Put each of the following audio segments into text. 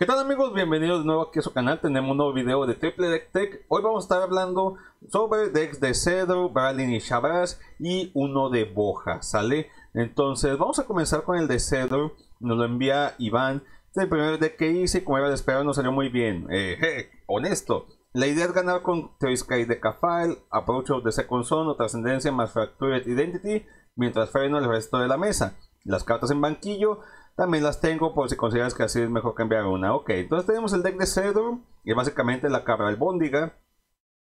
¿Qué tal amigos? Bienvenidos de nuevo aquí a su canal, tenemos un nuevo video de Triple Deck Tech Hoy vamos a estar hablando sobre decks de Cedro, Bralin y Shabazz y uno de Boja, ¿sale? Entonces vamos a comenzar con el de Cedro, nos lo envía Iván es el primer deck que hice, como era de esperar nos salió muy bien, eh, honesto La idea es ganar con Sky de Cafal, Approach de the Second o Trascendencia más Fractured Identity Mientras freno el resto de la mesa Las cartas en banquillo también las tengo por si consideras que así es mejor cambiar una. Ok, entonces tenemos el deck de Cedro, y básicamente la cabra bondiga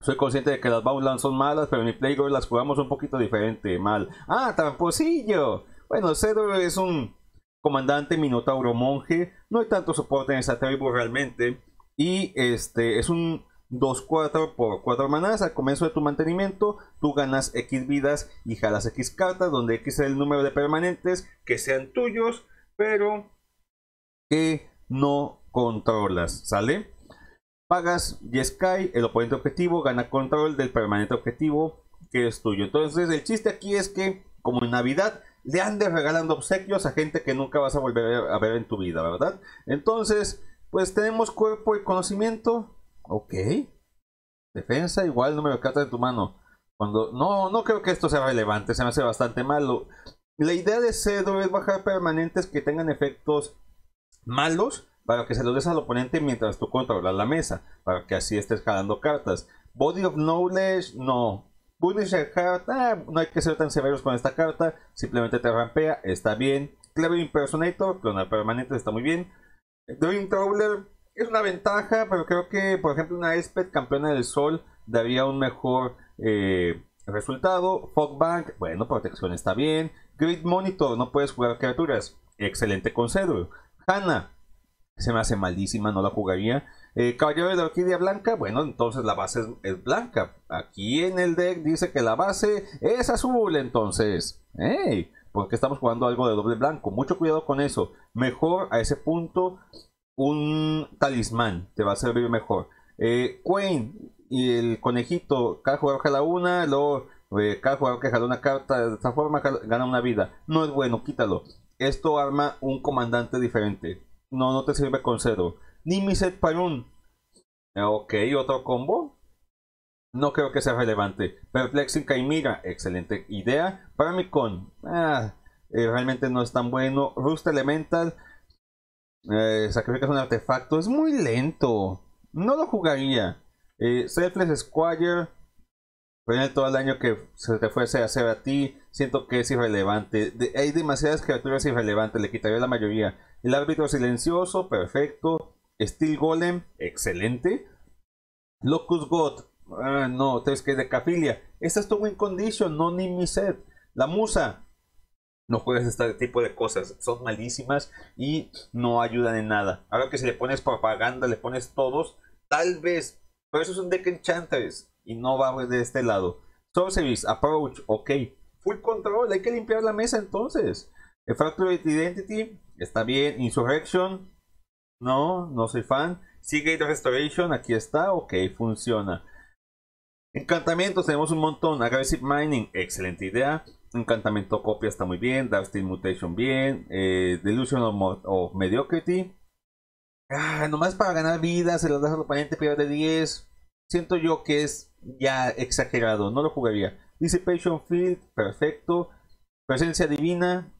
Soy consciente de que las Boundland son malas, pero en mi Playgirl las jugamos un poquito diferente, mal. ¡Ah, tramposillo! Bueno, Cedro es un comandante minotauro monje. No hay tanto soporte en esa tribu realmente. Y este es un 2-4 por 4 manadas. Al comienzo de tu mantenimiento, tú ganas X vidas y jalas X cartas, donde X es el número de permanentes que sean tuyos pero que no controlas, ¿sale? Pagas y Sky, el oponente objetivo gana control del permanente objetivo que es tuyo. Entonces, el chiste aquí es que, como en Navidad, le andes regalando obsequios a gente que nunca vas a volver a ver en tu vida, ¿verdad? Entonces, pues tenemos cuerpo y conocimiento. Ok. Defensa, igual número de cartas de tu mano. Cuando. No, no creo que esto sea relevante. Se me hace bastante malo. La idea de Cedo es bajar permanentes que tengan efectos malos para que se los des al oponente mientras tú controlas la mesa, para que así estés jalando cartas. Body of Knowledge, no. Punisher ah, Heart, no hay que ser tan severos con esta carta, simplemente te rampea, está bien. Clever Impersonator, clonar permanente, está muy bien. Dream Trawler es una ventaja, pero creo que, por ejemplo, una Espet campeona del sol daría un mejor eh, resultado resultado. Bank, bueno, protección está bien. Grid Monitor, no puedes jugar criaturas. Excelente concedo. Hanna, se me hace malísima, no la jugaría. Eh, Caballero de la Orquídea Blanca, bueno, entonces la base es, blanca. Aquí en el deck dice que la base es azul, entonces. ¡Ey! Porque estamos jugando algo de doble blanco. Mucho cuidado con eso. Mejor a ese punto un talismán. Te va a servir mejor. Eh, Queen y el conejito. Cada jugador la una. Luego eh, cada jugador que jala una carta de esta forma gana una vida. No es bueno, quítalo. Esto arma un comandante diferente. No, no te sirve con cero. Ni mi para un Ok, otro combo. No creo que sea relevante. Perplexing Caimira, excelente idea. Para mi con, ah, eh, realmente no es tan bueno. Rust Elemental, eh, sacrificas un artefacto, es muy lento. No lo jugaría. Eh, Selfless Squire, Poner todo el año que se te fuese a hacer a ti, siento que es irrelevante. hay demasiadas criaturas irrelevantes, le quitaría la mayoría. El árbitro silencioso, perfecto. Steel Golem, excelente. Locus God, ah, no, tres que de Cafilia. Esta es tu win condition, no ni mi set. La musa, no estar este tipo de cosas, son malísimas y no ayudan en nada. Ahora que si le pones propaganda, le pones todos, tal vez, pero eso es un deck enchantress y no va de este lado. Sorceries, Approach, ok. Full control, hay que limpiar la mesa entonces. Fractured Identity, está bien. Insurrection, no, no soy fan. Seagate Restoration, aquí está, ok, funciona. Encantamientos, tenemos un montón. Aggressive Mining, excelente idea. Encantamiento Copia está muy bien. Dark Mutation, bien. Eh, delusion of, Mediocrity. Ah, nomás para ganar vida, se las deja al oponente, de 10 siento yo que es ya exagerado, no lo jugaría. Dissipation Field, perfecto. Presencia divina,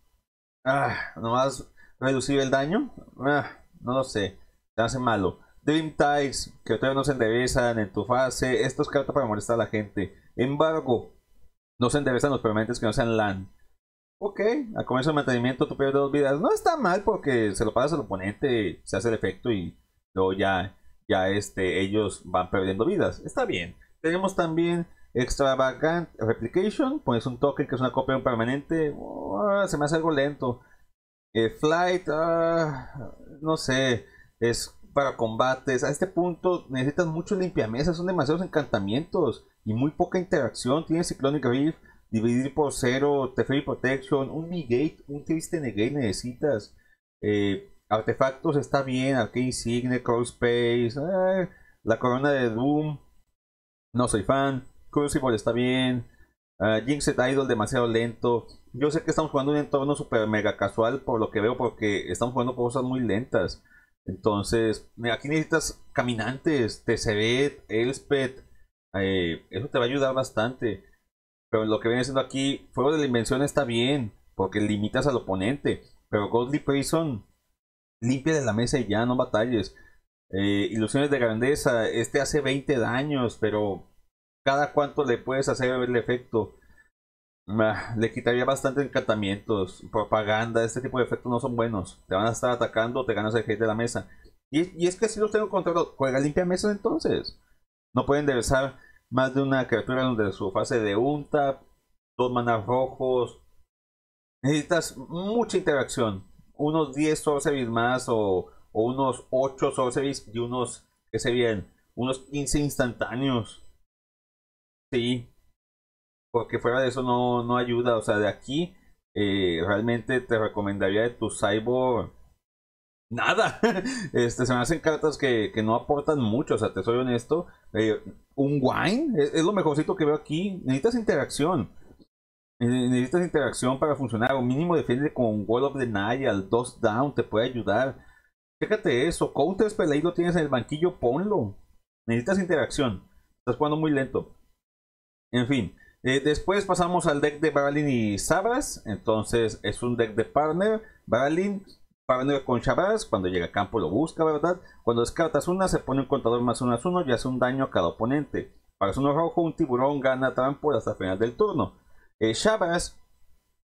ah, nomás reducir el daño, ah, no lo sé, te hace malo. Dream Ties, que todavía no se enderezan en tu fase, esto es carta para molestar a la gente. Embargo, no se enderezan los permanentes que no sean LAN. Ok, A comienzo del mantenimiento tu pierdes dos vidas. No está mal porque se lo pasas al oponente, se hace el efecto y luego ya ya este, ellos van perdiendo vidas. Está bien. Tenemos también Extravagant Replication, pones un token que es una copia permanente, ah, se me hace algo lento. Eh, flight, ah, no sé, es para combates. A este punto necesitas limpia mesa son demasiados encantamientos y muy poca interacción. Tienes Cyclonic Reef, dividir por cero, Teferi Protection, un negate, un triste negate necesitas. Eh, Artefactos está bien, Arcade Insigne, Crawl Space, eh, la corona de Doom, no soy fan, Crucible está bien, uh, Jinxed Idol demasiado lento. Yo sé que estamos jugando un entorno super mega casual por lo que veo, porque estamos jugando cosas muy lentas. Entonces, aquí necesitas caminantes, TCB, Elspeth, eh, eso te va a ayudar bastante. Pero lo que viene siendo aquí, Fuego de la Invención está bien, porque limitas al oponente. Pero Godly Prison limpia de la mesa y ya, no batalles. Eh, ilusiones de grandeza, este hace 20 daños, pero cada cuánto le puedes hacer el efecto. le quitaría bastante encantamientos, propaganda, este tipo de efectos no son buenos. Te van a estar atacando, te ganas el hate de la mesa. Y, es que si los tengo contra juega limpia mesa entonces. No pueden enderezar más de una criatura donde su fase de un tap, dos manas rojos. Necesitas mucha interacción unos 10 sorceries más o, unos 8 sorceries y unos, que bien Unos 15 instantáneos. Sí. Porque fuera de eso no, ayuda. O sea, de aquí eh, realmente te recomendaría de tu cyborg nada. Este, se me hacen cartas que, no aportan mucho, o sea, te soy honesto. Eh, un wine es, lo mejorcito que veo aquí. Necesitas interacción. Necesitas interacción para funcionar, o mínimo defiende con un Wall of Al Dos Down, te puede ayudar. Fíjate eso, Counter Spell ahí lo tienes en el banquillo, ponlo. Necesitas interacción, estás jugando muy lento. En fin, eh, después pasamos al deck de Baralin y Sabras. Entonces es un deck de partner. Baralin, partner con Sabras, Cuando llega a campo lo busca, ¿verdad? Cuando descartas una, se pone un contador más uno más uno y hace un daño a cada oponente. Para uno rojo, un tiburón gana trampo hasta el final del turno. Eh, Shabazz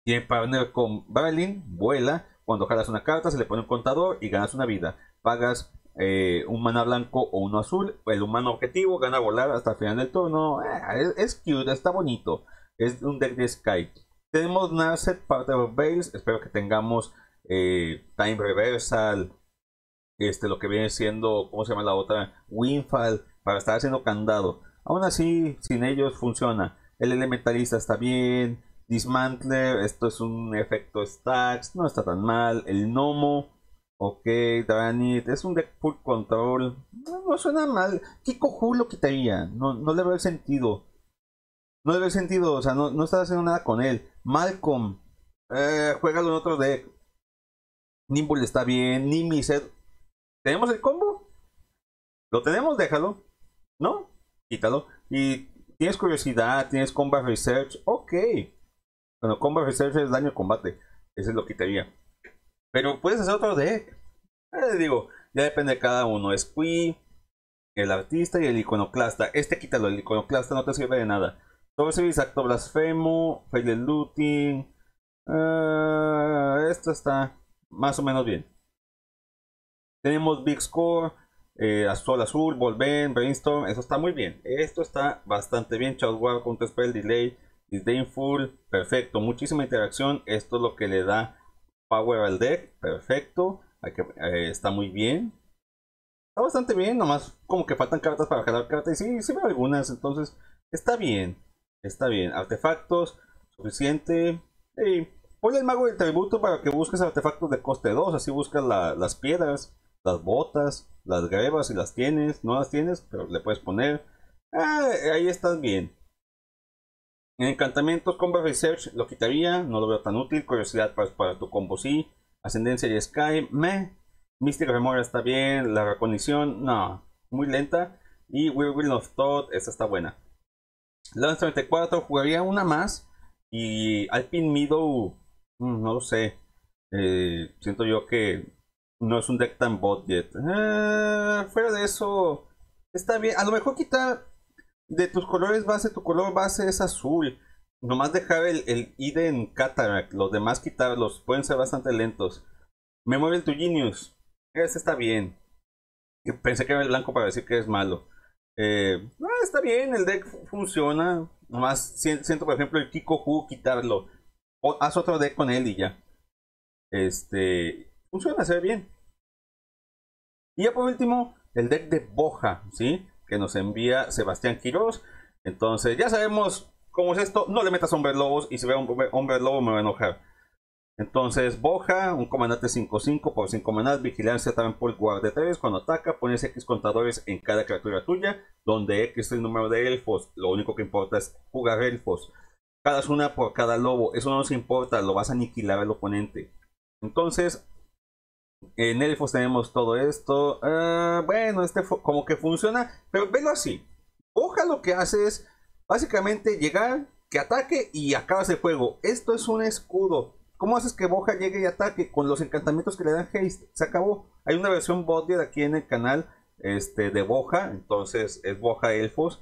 tiene partner con Berlin, vuela. Cuando jalas una carta, se le pone un contador y ganas una vida. Pagas eh, un mana blanco o uno azul. El humano objetivo gana volar hasta el final del turno. Ah, es, cute, está bonito. Es un deck de Sky. Tenemos Narset, Partner of Bales. Espero que tengamos eh, Time Reversal. Este, lo que viene siendo, ¿cómo se llama la otra? Winfall. Para estar haciendo candado. Aún así, sin ellos funciona. El elementalista está bien. Dismantler, esto es un efecto stacks, no está tan mal. El gnomo, ok, Dranit, es un deck full control. No, suena mal. Kiko Hu lo quitaría, no, no le veo sentido. No le veo sentido, o sea, no, está haciendo nada con él. Malcolm, eh, juégalo en otro deck. Nimble está bien, Nimised. ¿Tenemos el combo? ¿Lo tenemos? Déjalo. ¿No? Quítalo. Y tienes curiosidad, tienes combat research, ok. Bueno, combat research es daño de combate, Ese es lo que te haría. Pero puedes hacer otro deck. Eh, digo, ya depende de cada uno. Squee, el artista y el iconoclasta. Este quítalo, el iconoclasta no te sirve de nada. ese acto blasfemo, failed looting. Eh, esto está más o menos bien. Tenemos Big Score, eh, Azul, Azul, Volven, Brainstorm, eso está muy bien. Esto está bastante bien. War, Counter Spell, Delay, Disdainful, perfecto. Muchísima interacción, esto es lo que le da power al deck, perfecto. Eh, está muy bien. Está bastante bien, nomás como que faltan cartas para jalar cartas. Y sí, sí algunas, entonces está bien. Está bien. Artefactos, suficiente. y Ponle el mago del tributo para que busques artefactos de coste 2, así buscas las piedras, las botas las grebas si las tienes, no las tienes, pero le puedes poner. Ah, ahí estás bien. En encantamientos, Combat Research lo quitaría, no lo veo tan útil. Curiosidad para, tu combo sí. Ascendencia y Sky, meh. Mystic Remora está bien. La recondición, no. Muy lenta. Y Will of Thought, esta está buena. Lance 34, jugaría una más. Y Alpine Meadow, mm, no lo sé. Eh, siento yo que no es un deck tan bot yet. Ah, fuera de eso, está bien. A lo mejor quitar de tus colores base, tu color base es azul. Nomás dejar el, el ID en Cataract. Los demás quitarlos. Pueden ser bastante lentos. Me mueve el Genius. Ese está bien. Pensé que era el blanco para decir que es malo. Eh, ah, está bien, el deck funciona. Nomás siento, por ejemplo, el Kiko Hu quitarlo. haz otro deck con él y ya. Este. Funciona, se ve bien. Y ya por último, el deck de Boja, ¿sí? Que nos envía Sebastián Quiroz Entonces, ya sabemos cómo es esto. No le metas hombres lobos y si ve un hombre lobo me va a enojar. Entonces, Boja, un comandante 5-5 por 5 comandantes vigilancia también por 3 Cuando ataca, pones X contadores en cada criatura tuya, donde X es el número de elfos. Lo único que importa es jugar elfos. Cada una por cada lobo, eso no nos importa, lo vas a aniquilar al oponente. Entonces, en elfos tenemos todo esto. Eh, bueno, este como que funciona. Pero velo así. Boja lo que hace es básicamente llegar, que ataque y acabas el juego. Esto es un escudo. ¿Cómo haces que Boja llegue y ataque? Con los encantamientos que le dan Haste. Se acabó. Hay una versión de aquí en el canal este, de Boja. Entonces es Boja Elfos.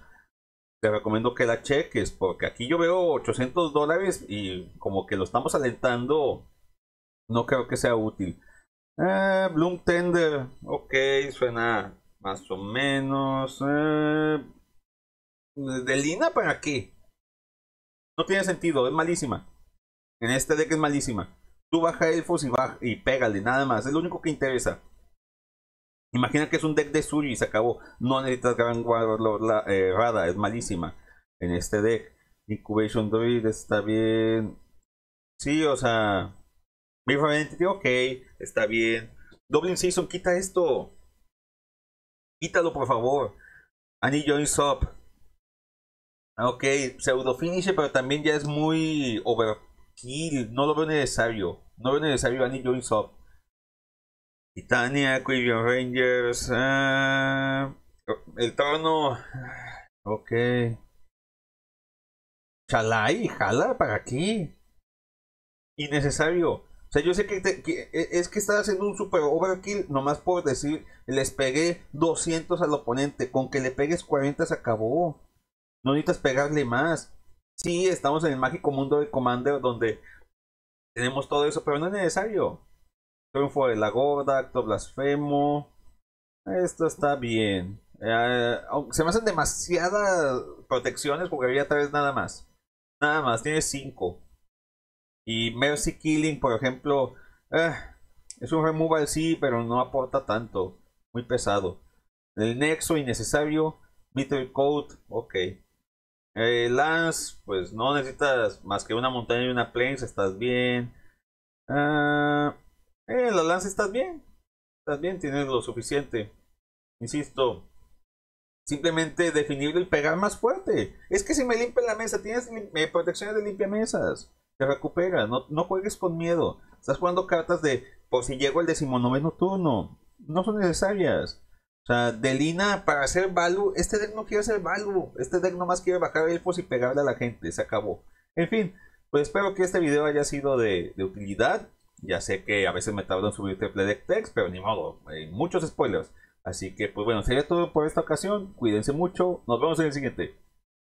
Te recomiendo que la cheques. Porque aquí yo veo 800 dólares. Y como que lo estamos alentando. No creo que sea útil. Eh, Bloom Tender, ok, suena más o menos. Eh, de Lina para qué? No tiene sentido, es malísima. En este deck es malísima. Tú baja elfos y, baja, y pégale, nada más. Es lo único que interesa. Imagina que es un deck de suyo y se acabó. No necesitas gran la, errada eh, es malísima en este deck. Incubation Druid está bien. Sí, o sea, Briefamente, ok, está bien. Dublin Season, quita esto. Quítalo, por favor. Annie joins up. Ok, pseudo finish, pero también ya es muy overkill. No lo veo necesario. No veo necesario Annie joins up. Titania, Caribbean Rangers. Ah, el trono. Ok. Chalai, jala para aquí. Innecesario. O sea, yo sé que, e, es que estás haciendo un super overkill nomás por decir, les pegué 200 al oponente. Con que le pegues 40 se acabó. No necesitas pegarle más. Sí, estamos en el mágico mundo de Commander donde tenemos todo eso, pero no es necesario. Triunfo de la gorda, acto blasfemo. Esto está bien. Eh, se me hacen demasiadas protecciones, Porque jugaría tres nada más. Nada más, tiene 5 y Mercy Killing, por ejemplo, eh, es un removal sí, pero no aporta tanto. Muy pesado. El nexo innecesario. Meter Coat, ok. Eh, Lance, pues no necesitas más que una montaña y una plains, estás bien. Ah, eh, la Lance estás bien. Estás bien, tienes lo suficiente. Insisto, simplemente definir el pegar más fuerte. Es que si me limpia la mesa, tienes protecciones de limpia mesas. Te recupera. No, juegues con miedo. Estás jugando cartas de por pues, si llego el decimonoveno turno. No son necesarias. O sea, Delina para hacer Value, este deck no quiere hacer Value. Este deck nomás quiere bajar el elfos y pegarle a la gente. Se acabó. En fin, pues espero que este video haya sido de, utilidad. Ya sé que a veces me tardan en subir triple deck text, pero ni modo. Hay muchos spoilers. Así que, pues bueno, sería todo por esta ocasión. Cuídense mucho. Nos vemos en el siguiente.